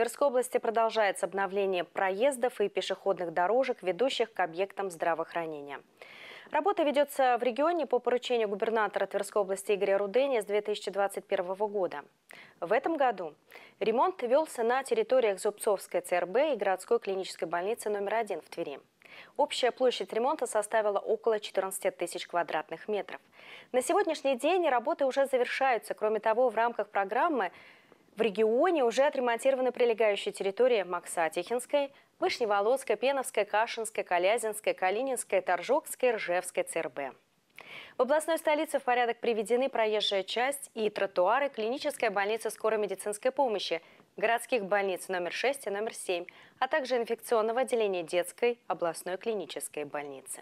Тверской области продолжается обновление проездов и пешеходных дорожек, ведущих к объектам здравоохранения. Работа ведется в регионе по поручению губернатора Тверской области Игоря Рудения с 2021 года. В этом году ремонт велся на территориях Зубцовской ЦРБ и городской клинической больницы номер один в Твери. Общая площадь ремонта составила около 14 тысяч квадратных метров. На сегодняшний день работы уже завершаются. Кроме того, в рамках программы в регионе уже отремонтированы прилегающие территории Макса-Тихинской, Вышневолодской, Пеновской, Кашинской, Калязинской, Калининской, Торжокской, Ржевской, ЦРБ. В областной столице в порядок приведены проезжая часть и тротуары клинической больницы скорой медицинской помощи, городских больниц номер 6 и номер 7, а также инфекционного отделения детской областной клинической больницы.